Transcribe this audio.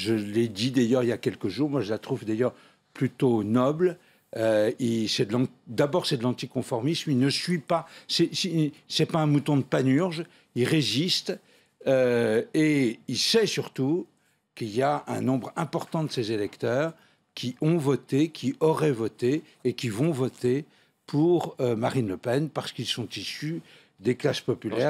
Je l'ai dit d'ailleurs il y a quelques jours, moi je la trouve d'ailleurs plutôt noble. Euh, d'abord, c'est de l'anticonformisme. Il ne suit pas. C'est pas un mouton de panurge. Il résiste euh, et il sait surtout qu'il y a un nombre important de ses électeurs qui ont voté, qui auraient voté et qui vont voter pour euh, Marine Le Pen parce qu'ils sont issus des classes populaires.